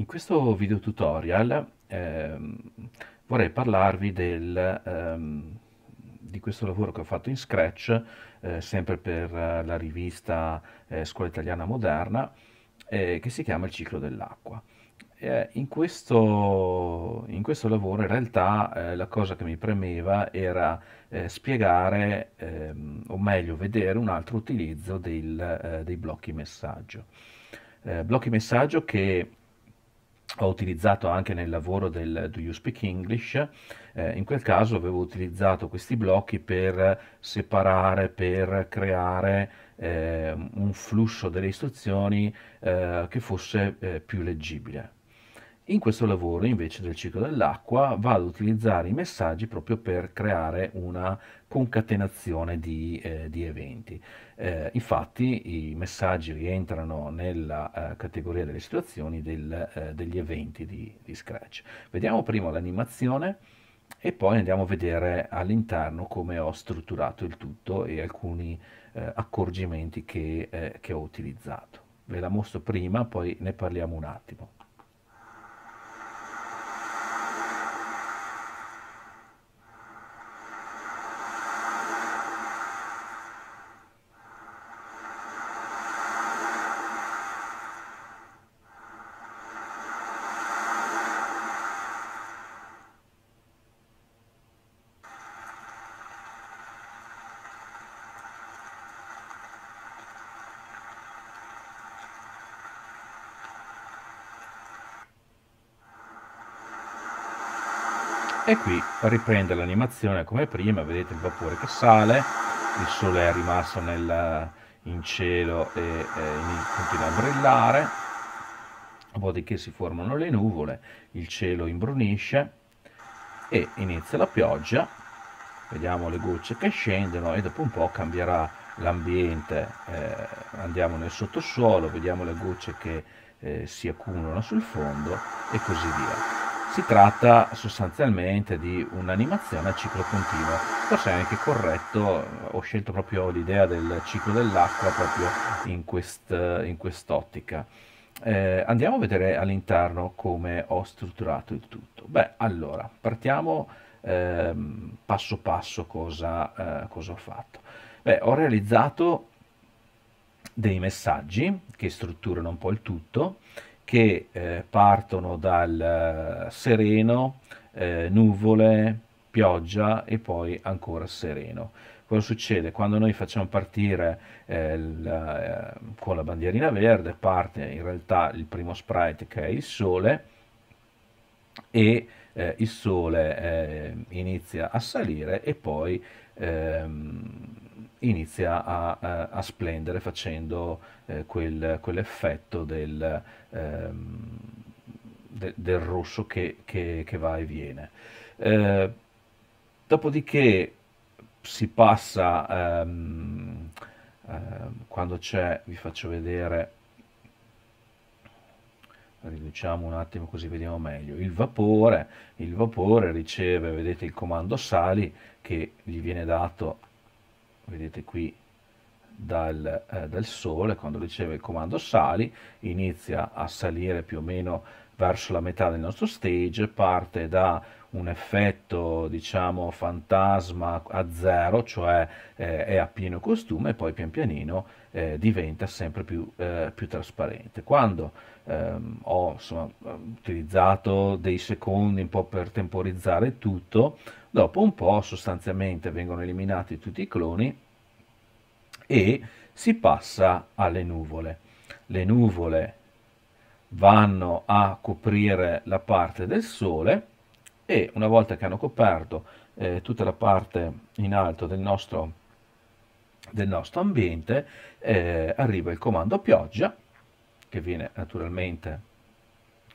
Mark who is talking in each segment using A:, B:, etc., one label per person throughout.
A: In questo video tutorial ehm, vorrei parlarvi del, ehm, di questo lavoro che ho fatto in Scratch, eh, sempre per eh, la rivista eh, Scuola Italiana Moderna, eh, che si chiama Il ciclo dell'acqua. In questo, in, questo, lavoro in realtà eh, la cosa che mi premeva era eh, spiegare, ehm, o meglio vedere, un altro utilizzo del, dei blocchi messaggio. blocchi messaggio che ho utilizzato anche nel lavoro del Do You Speak English, eh, in quel caso avevo utilizzato questi blocchi per separare, per creare eh, un flusso delle istruzioni eh, che fosse eh, più leggibile. In questo lavoro invece del ciclo dell'acqua vado ad utilizzare i messaggi proprio per creare una concatenazione di, eh, di eventi. Eh, infatti i messaggi rientrano nella eh, categoria delle situazioni del, eh, degli eventi di, di Scratch. Vediamo prima l'animazione e poi andiamo a vedere all'interno come ho strutturato il tutto e alcuni eh, accorgimenti che, eh, che ho utilizzato. Ve la mostro prima, poi ne parliamo un attimo. e qui riprende l'animazione come prima, vedete il vapore che sale, il sole è rimasto nel, eh, in cielo e, eh, e continua a brillare, dopodiché si formano le nuvole, il cielo imbrunisce e inizia la pioggia, vediamo le gocce che scendono e dopo un po' cambierà l'ambiente, eh, andiamo nel sottosuolo, vediamo le gocce che eh, si accumulano sul fondo e così via. Si tratta sostanzialmente di un'animazione a ciclo continuo, forse è anche corretto, eh, ho scelto proprio l'idea del ciclo dell'acqua proprio in, quest, eh, in quest'ottica. Eh, andiamo a vedere all'interno come ho strutturato il tutto. Beh, allora, partiamo eh, passo passo cosa, eh, cosa ho fatto. Beh, ho realizzato dei messaggi che strutturano un po' il tutto, che eh, partono dal eh, sereno, eh, nuvole, pioggia e poi ancora sereno. Cosa succede? Quando noi facciamo partire eh, la, eh, con la bandierina verde parte in realtà il primo sprite che è il sole e eh, il sole inizia a salire e poi ehm, inizia a, a, eh, a splendere facendo eh, quel, quell'effetto del, ehm, de, del rosso che, che, che, va e viene. Eh, dopodiché si passa, ehm, ehm, quando c'è, vi faccio vedere, riduciamo un attimo così vediamo meglio il vapore il vapore riceve vedete il comando sali che gli viene dato vedete qui dal, eh, dal, sole, quando riceve il comando sali, inizia a salire più o meno verso la metà del nostro stage, parte da un effetto diciamo fantasma a zero, cioè eh, è a pieno costume e poi pian pianino eh, diventa sempre più, eh, più trasparente. Quando ehm, ho insomma, utilizzato dei secondi un po' per temporizzare tutto, dopo un po' sostanzialmente vengono eliminati tutti i cloni e si passa alle nuvole. Le nuvole vanno a coprire la parte del sole e una volta che hanno coperto eh, tutta la parte in alto del nostro, del nostro ambiente eh, arriva il comando pioggia che viene naturalmente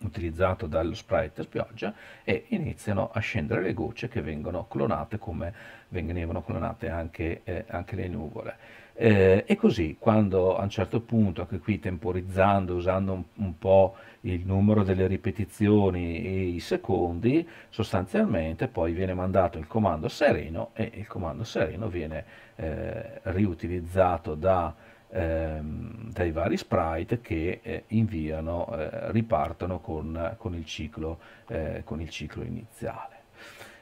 A: utilizzato dallo sprite spioggia e iniziano a scendere le gocce che vengono clonate come venivano clonate anche, eh, anche le nuvole. Eh, e così quando a un certo punto, anche qui temporizzando, usando un, un po' il numero delle ripetizioni e i secondi, sostanzialmente poi viene mandato il comando sereno e il comando sereno viene eh, riutilizzato da ehm, dai vari sprite che eh, inviano, eh, ripartono con, con, il ciclo, eh, con, il ciclo, iniziale.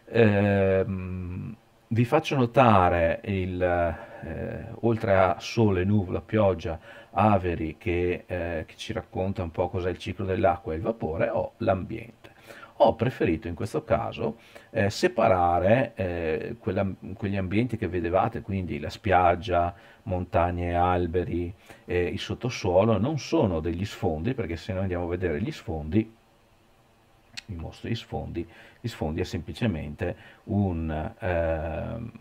A: Ehm, vi faccio notare, il, eh, oltre a sole, nuvola, pioggia, averi che, eh, che ci racconta un po' cos'è il ciclo dell'acqua e il vapore, ho l'ambiente ho preferito in questo caso eh, separare eh, quella, quegli ambienti che vedevate, quindi la spiaggia, montagne, alberi, eh, il sottosuolo, non sono degli sfondi, perché se noi andiamo a vedere gli sfondi, vi mostro gli sfondi, gli sfondi è semplicemente un... Ehm,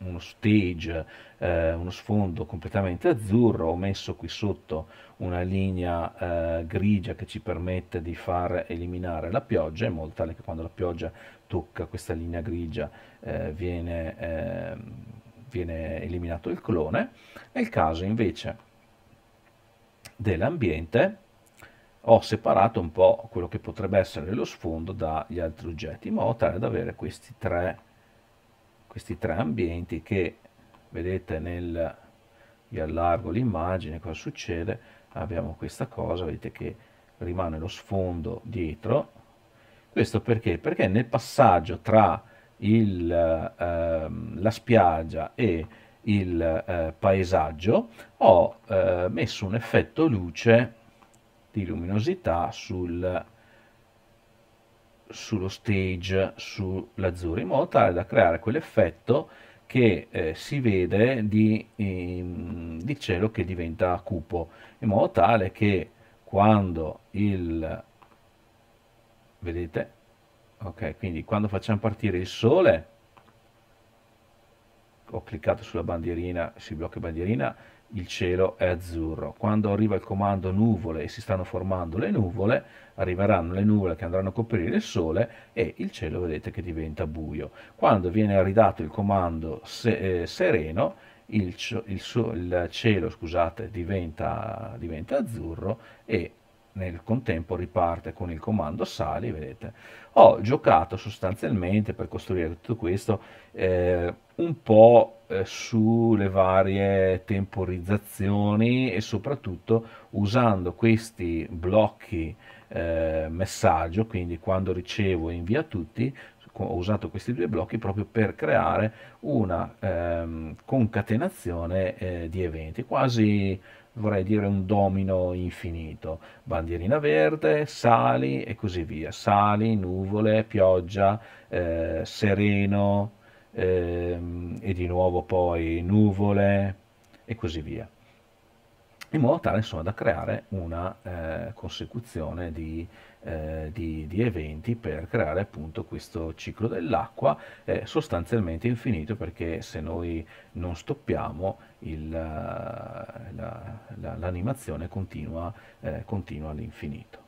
A: uno stage, eh, uno sfondo completamente azzurro, ho messo qui sotto una linea eh, grigia che ci permette di far eliminare la pioggia in modo tale che quando la pioggia tocca questa linea grigia eh, viene, ehm, viene eliminato il clone. Nel caso invece dell'ambiente ho separato un po' quello che potrebbe essere lo sfondo dagli altri oggetti in modo tale da avere questi tre questi tre ambienti che vedete nel vi allargo l'immagine cosa succede abbiamo questa cosa vedete che rimane lo sfondo dietro questo perché perché nel passaggio tra il, eh, la spiaggia e il eh, paesaggio ho eh, messo un effetto luce di luminosità sul sullo stage sull'azzurro in modo tale da creare quell'effetto che eh, si vede di, in, ehm, di, cielo che diventa cupo in modo tale che quando il vedete ok quindi quando facciamo partire il sole ho cliccato sulla bandierina si blocca la bandierina il cielo è azzurro. Quando arriva il comando nuvole e si stanno formando le nuvole, arriveranno le nuvole che andranno a coprire il sole e il cielo vedete che diventa buio. Quando viene ridato il comando se, eh, sereno, il, il, il cielo scusate, diventa, diventa azzurro e nel contempo riparte con il comando sali, vedete. Ho giocato sostanzialmente per costruire tutto questo eh, un po' Eh, sulle varie temporizzazioni e soprattutto usando questi blocchi eh, messaggio, quindi quando ricevo invia tutti, ho usato questi due blocchi proprio per creare una ehm, concatenazione eh, di eventi, quasi vorrei dire un domino infinito, bandierina verde, sali e così via, sali, nuvole, pioggia, eh, sereno, ehm, e di nuovo poi nuvole e così via in modo tale insomma da creare una eh, consecuzione di, eh, di, di, eventi per creare appunto questo ciclo dell'acqua eh, sostanzialmente infinito perché se noi non stoppiamo l'animazione eh, la, la, continua, eh, continua all'infinito.